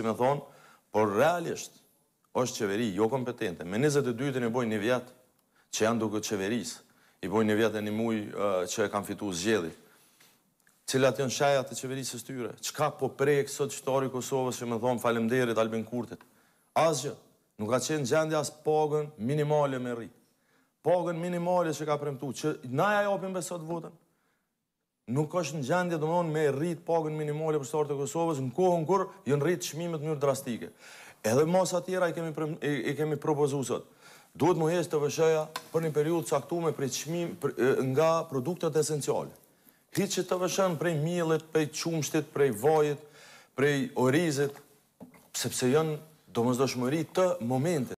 si me thonë, por realisht është qeveri jo kompetente. Me 22-tën i boj një vjet, që janë duke qeveris, i boj një vjet e një muj uh, që e kam fitu zgjeli. Cilat janë shajat të qeverisë së tyre? Qka po prej e kësot qëtori Kosovës që me thonë falemderit Albin Kurtit? Asgjë, nuk ka qenë gjendja as pagën minimale me rritë. Pagën minimale që ka premtu, që naja jopin besot votën, nuk është në gjendje dhe me rritë pagën minimale për shtarë të Kosovës në kohën kur jënë rritë shmimet njërë drastike. Edhe mësë atjera i kemi propozusët. Duhet më hesë të vëshëja për një periud të aktu nga produktet esenciale. Hitë që të vëshën prej milet, prej qumshtit, prej vajit, prej orizit, sepse jënë do mëzdo shmëri të momentit.